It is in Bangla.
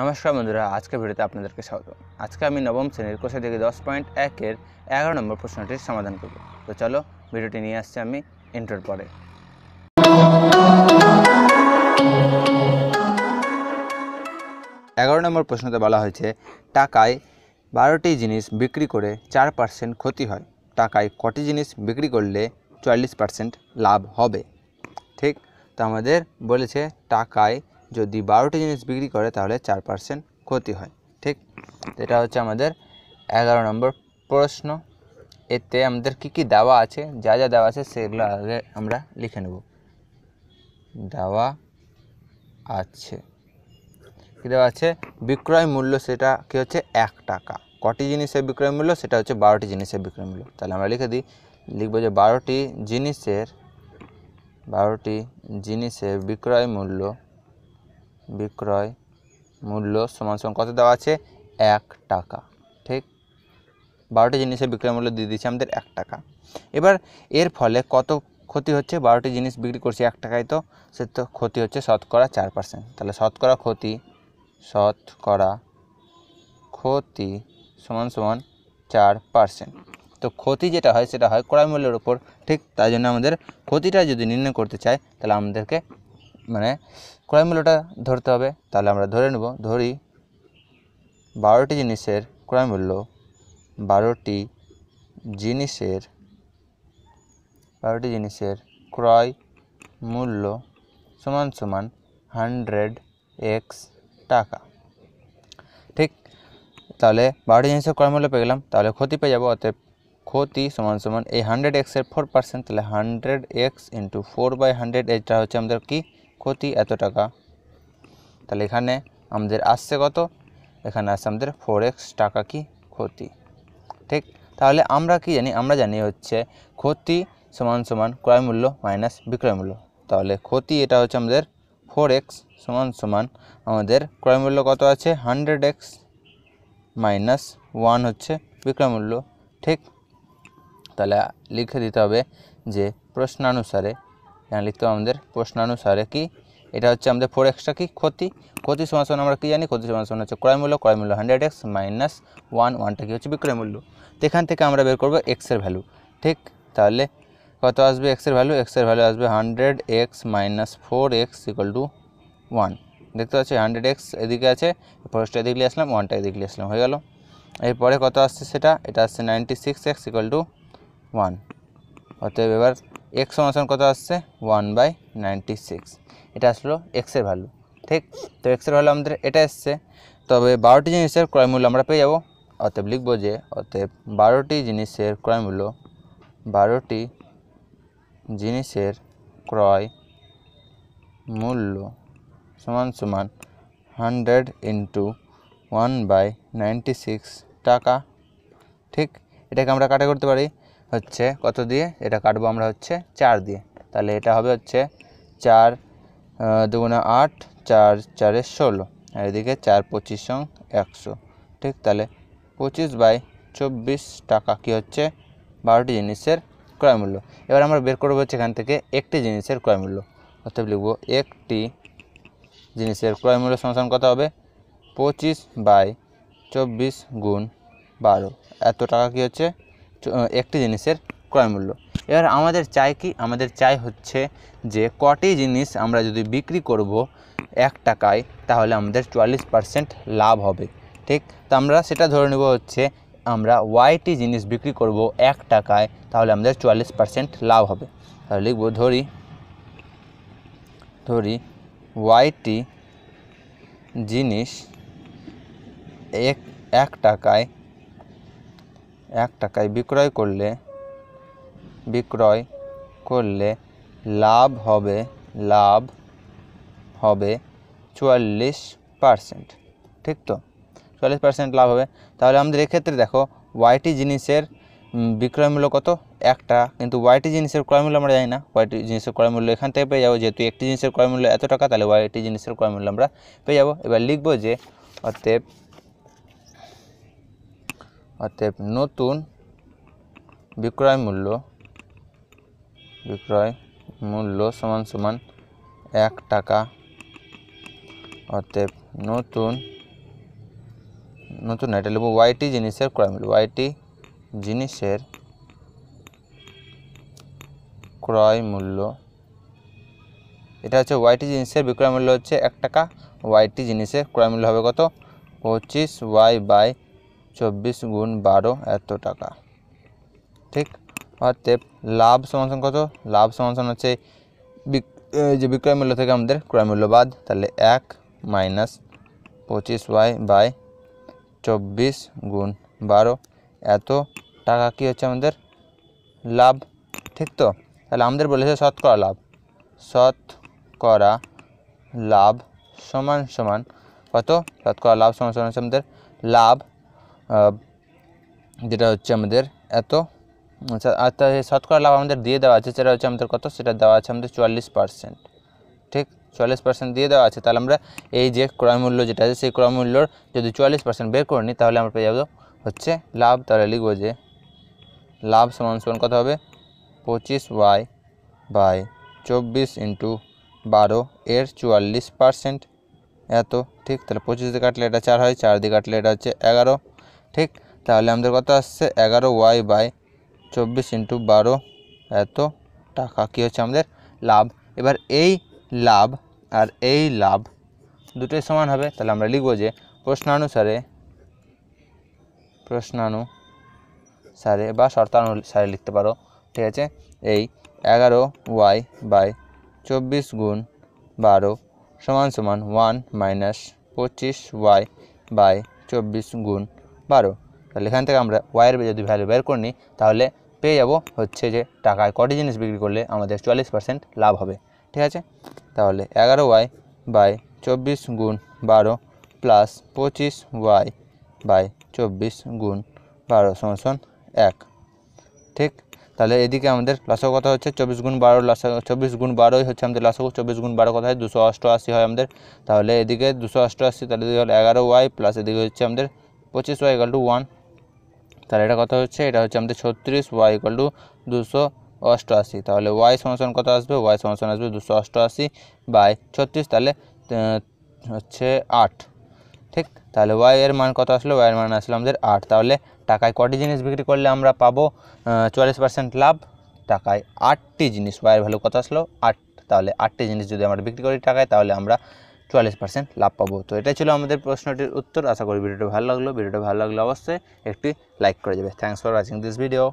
নমস্কার বন্ধুরা আজকের ভিডিওতে আপনাদেরকে স্বাগত আজকে আমি নবম শ্রেণীর কোষে থেকে দশ পয়েন্ট একের এগারো নম্বর প্রশ্নটির সমাধান করব তো চলো ভিডিওটি নিয়ে আসছি আমি ইন্টার পরে এগারো নম্বর প্রশ্নতে বলা হয়েছে টাকায় বারোটি জিনিস বিক্রি করে চার পার্সেন্ট ক্ষতি হয় টাকায় কটি জিনিস বিক্রি করলে চুয়াল্লিশ পার্সেন্ট লাভ হবে ঠিক তো আমাদের বলেছে টাকায় যদি বারোটি জিনিস বিক্রি করে তাহলে চার পার্সেন্ট ক্ষতি হয় ঠিক এটা হচ্ছে আমাদের এগারো নম্বর প্রশ্ন এতে আমাদের কি কি দেওয়া আছে যা যা দেওয়া আছে সেগুলো আগে আমরা লিখে নেব দেওয়া আছে কী দেওয়া আছে বিক্রয় মূল্য সেটা কি হচ্ছে এক টাকা কটি জিনিসের বিক্রয় মূল্য সেটা হচ্ছে বারোটি জিনিসের বিক্রয় মূল্য তাহলে আমরা লিখে দিই লিখবো যে বারোটি জিনিসের বারোটি জিনিসের বিক্রয় মূল্য বিক্রয় মূল্য সমান সমান কত দেওয়া আছে এক টাকা ঠিক বারোটি জিনিসের বিক্রয় মূল্য দিয়ে দিচ্ছে আমাদের এক টাকা এবার এর ফলে কত ক্ষতি হচ্ছে বারোটি জিনিস বিক্রি করছি এক টাকায় তো সে তো ক্ষতি হচ্ছে শতকরা চার পার্সেন্ট তাহলে শতকরা ক্ষতি শতকরা ক্ষতি সমান সমান চার পার্সেন্ট তো ক্ষতি যেটা হয় সেটা হয় ক্রয় মূল্যের ওপর ঠিক তাই জন্য আমাদের ক্ষতিটা যদি নির্ণয় করতে চায় তাহলে আমাদেরকে মানে ক্রয় মূল্যটা ধরতে হবে তাহলে আমরা ধরে নেব ধরি বারোটি জিনিসের ক্রয় মূল্য বারোটি জিনিসের বারোটি জিনিসের ক্রয় মূল্য সমান সমান হান্ড্রেড এক্স টাকা ঠিক তাহলে বারোটি জিনিসের ক্রয় মূল্য পেয়ে গেলাম তাহলে ক্ষতি পেয়ে যাবো অতএব ক্ষতি সমান সমান এই হান্ড্রেড এক্সের ফোর পার্সেন্ট তাহলে hundred x into four by hundred এইটা হচ্ছে আমাদের কি ক্ষতি এত টাকা তাহলে এখানে আমাদের আসছে কত এখানে আসছে আমাদের ফোর এক্স টাকা কি ক্ষতি ঠিক তাহলে আমরা কি জানি আমরা জানি হচ্ছে ক্ষতি সমান সমান ক্রয় মূল্য মাইনাস বিক্রয় মূল্য তাহলে ক্ষতি এটা হচ্ছে আমাদের ফোর এক্স সমান সমান আমাদের ক্রয় মূল্য কত আছে হান্ড্রেড এক্স মাইনাস ওয়ান হচ্ছে বিক্রয় মূল্য ঠিক তাহলে লিখে দিতে হবে যে প্রশ্নানুসারে এখানে লিখতে হবে আমাদের প্রশ্নানুসারে কি এটা হচ্ছে আমাদের ফোর এক্সটা কি ক্ষতি ক্ষতি সমান সমান আমরা কী জানি ক্ষতি সমান সমান হচ্ছে ক্রয় মূল্য ক্রয় মূল্য হান্ড্রেড এক্স মাইনাস ওয়ান ওয়ানটা কী হচ্ছে বিক্রয় মূল্য তো এখান থেকে আমরা বের করবো এক্সের ভ্যালু ঠিক তাহলে কত আসবে এক্সের ভ্যালু এক্সের ভ্যালু আসবে hundred x minus four x equal to one দেখতে পাচ্ছি হান্ড্রেড এক্স এদিকে আছে ফোরটা এদিকে নিয়ে আসলাম ওয়ানটা এদিকে নিয়ে আসলাম হয়ে গেল এরপরে কত আসছে সেটা এটা আসছে ninety six x equal to one অতএব এবার এক্স সমাসান কত আসছে ওয়ান বাই নাইনটি সিক্স এটা আসলো এক্সের ভ্যালু ঠিক তো এক্সের ভ্যালু আমাদের এটা এসছে তবে বারোটি জিনিসের ক্রয়মূল্য আমরা পেয়ে যাবো অতএব লিখব যে অতএব বারোটি জিনিসের ক্রয়মূল্য বারোটি জিনিসের ক্রয় মূল্য সমান সমান hundred into one by ninety six টাকা ঠিক এটাকে আমরা কাটা করতে পারি হচ্ছে কত দিয়ে এটা কাটবো আমরা হচ্ছে চার দিয়ে তাহলে এটা হবে হচ্ছে চার দুগুণা আট চার চারে ষোলো আর এদিকে চার পঁচিশ সং একশো ঠিক তাহলে পঁচিশ বাই চব্বিশ টাকা কি হচ্ছে বারোটি জিনিসের ক্রয়মূল্য এবার আমরা বের করবো হচ্ছে এখান থেকে একটি জিনিসের ক্রয়মূল্য অর্থাৎ লিখবো একটি জিনিসের ক্রয়মূল্য সমান কত হবে পঁচিশ বাই চব্বিশ গুণ বারো এত টাকা কি হচ্ছে একটি জিনিসের ক্রয়মূল্য এবার আমাদের চাই কি আমাদের চাই হচ্ছে যে কটি জিনিস আমরা যদি বিক্রি করব এক টাকায় তাহলে আমাদের চুয়াল্লিশ পার্সেন্ট লাভ হবে ঠিক তো আমরা সেটা ধরে নেব হচ্ছে আমরা ওয়াইটি জিনিস বিক্রি করব এক টাকায় তাহলে আমাদের চুয়াল্লিশ পার্সেন্ট লাভ হবে তাহলে লিখব ধরি ধরি ওয়াইটি জিনিস এক এক টাকায় এক টাকায় বিক্রয় করলে বিক্রয় করলে লাভ হবে লাভ হবে চুয়াল্লিশ পারসেন্ট ঠিক তো চুয়াল্লিশ পার্সেন্ট লাভ হবে তাহলে আমাদের এক্ষেত্রে দেখো ওয়াইটি জিনিসের বিক্রয়মূল্য কত একটা কিন্তু ওয়াইটি জিনিসের ক্রয় মূল্য আমরা জানি না ওয়াইটি জিনিসের ক্রয়মূল্য এখান থেকে পেয়ে যাবো যেহেতু একটি জিনিসের ক্রয় মূল্য এত টাকা তাহলে ওয়াইটি জিনিসের ক্রয় মূল্য আমরা পেয়ে যাবো এবার লিখবো যে অতএব অতএব নতুন বিক্রয় মূল্য বিক্রয় মূল্য সমান সমান এক টাকা অতএব নতুন নতুন এটা লিখব ওয়াইটি জিনিসের ক্রয় মূল্য ওয়াইটি জিনিসের ক্রয় মূল্য এটা হচ্ছে ওয়াইটি জিনিসের বিক্রয় মূল্য হচ্ছে এক টাকা ওয়াইটি জিনিসের ক্রয় মূল্য হবে কত পঁচিশ ওয়াই বাই চব্বিশ গুণ বারো এত টাকা ঠিক অতএব লাভ সমান কত লাভ সমান হচ্ছে যে বিক্রয় মূল্য থেকে আমাদের ক্রয় মূল্য বাদ তাহলে এক মাইনাস পঁচিশ ওয়াই বাই চব্বিশ গুণ বারো এত টাকা কি হচ্ছে আমাদের লাভ ঠিক তো তাহলে আমাদের বলেছে শতকরা লাভ শতকরা লাভ সমান সমান কত শতকরা লাভ সমান সমান হচ্ছে আমাদের লাভ যেটা হচ্ছে আমাদের এত আচ্ছা আর শতকরা লাভ আমাদের দিয়ে দেওয়া আছে সেটা হচ্ছে আমাদের কত সেটা দেওয়া আছে আমাদের চুয়াল্লিশ পার্সেন্ট ঠিক চুয়াল্লিশ পার্সেন্ট দিয়ে দেওয়া আছে তাহলে আমরা এই যে ক্রয়মূল্য যেটা আছে সেই ক্রয়মূল্যর যদি চুয়াল্লিশ পার্সেন্ট বের করে নিই তাহলে আমরা পেয়ে যাবো হচ্ছে লাভ তাহলে লিখব যে লাভ সমান সমান কত হবে পঁচিশ ওয়াই বাই চব্বিশ ইন্টু বারো এর চুয়াল্লিশ পার্সেন্ট এত ঠিক তাহলে পঁচিশ দিয়ে কাটলে এটা চার হয় চার দিয়ে কাটলে এটা হচ্ছে এগারো ঠিক তাহলে আমাদের কথা আসছে এগারো ওয়াই বাই চব্বিশ ইন্টু বারো এত টাকা কী হচ্ছে আমাদের লাভ এবার এই লাভ আর এই লাভ দুটোই সমান হবে তাহলে আমরা লিখব যে প্রশ্নানুসারে প্রশ্নানুসারে বা শর্তানুসারে লিখতে পারো ঠিক আছে এই এগারো ওয়াই বাই চব্বিশ গুণ বারো সমান সমান ওয়ান মাইনাস পঁচিশ ওয়াই বাই চব্বিশ গুণ বারো তাহলে এখান থেকে আমরা ওয়াইয়ের যদি ভ্যালু বের করে নিই তাহলে পেয়ে যাব হচ্ছে যে টাকায় কটি জিনিস বিক্রি করলে আমাদের চুয়াল্লিশ পার্সেন্ট লাভ হবে ঠিক আছে তাহলে এগারো ওয়াই বাই চব্বিশ গুণ বারো প্লাস পঁচিশ ওয়াই বাই চব্বিশ গুণ বারো সমসন এক ঠিক তাহলে এদিকে আমাদের লাসক কথা হচ্ছে চব্বিশ গুণ বারো লাসা চব্বিশ গুণ বারোই হচ্ছে আমাদের লাসক চব্বিশ গুণ বারো কথা হয় দুশো অষ্টআশি হয় আমাদের তাহলে এদিকে দুশো অষ্টআশি তাহলে এগারো ওয়াই প্লাস এদিকে হচ্ছে আমাদের পঁচিশ ওয়াই ইকাল টু ওয়ান তাহলে এটা কথা হচ্ছে এটা হচ্ছে আমাদের ছত্রিশ ওয়াই ইকাল টু দুশো অষ্টআশি তাহলে ওয়াই সমাসন কত আসবে ওয়াই সমাসন আসবে দুশো অষ্টআশি বাই ছত্রিশ তাহলে হচ্ছে আট ঠিক তাহলে ওয়াই এর মান কত আসলো ওয়াই এর মান আসলো আমাদের আট তাহলে টাকায় কটি জিনিস বিক্রি করলে আমরা পাবো চুয়াল্লিশ পার্সেন্ট লাভ টাকায় আটটি জিনিস ওয়াইয়ের ভ্যালু কত আসলো আট তাহলে আটটি জিনিস যদি আমরা বিক্রি করি টাকায় তাহলে আমরা চুয়াল্লিশ পার্সেন্ট লাভ পাবো তো এটাই ছিল আমাদের প্রশ্নটির উত্তর আশা করি ভিডিওটা ভালো লাগলো ভিডিওটা ভালো লাগলে অবশ্যই একটি লাইক করে যাবে thanks for watching this video